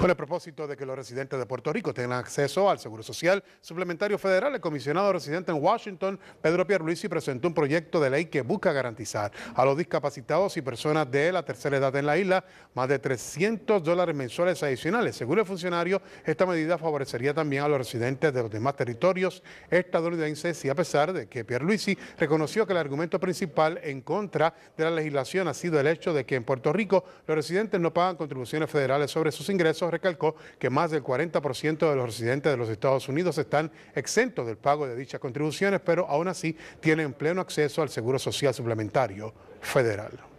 Con el propósito de que los residentes de Puerto Rico tengan acceso al Seguro Social Suplementario Federal, el comisionado residente en Washington, Pedro Pierluisi, presentó un proyecto de ley que busca garantizar a los discapacitados y personas de la tercera edad en la isla más de 300 dólares mensuales adicionales. Según el funcionario, esta medida favorecería también a los residentes de los demás territorios estadounidenses y a pesar de que Pierluisi reconoció que el argumento principal en contra de la legislación ha sido el hecho de que en Puerto Rico los residentes no pagan contribuciones federales sobre sus ingresos, recalcó que más del 40% de los residentes de los Estados Unidos están exentos del pago de dichas contribuciones, pero aún así tienen pleno acceso al Seguro Social Suplementario Federal.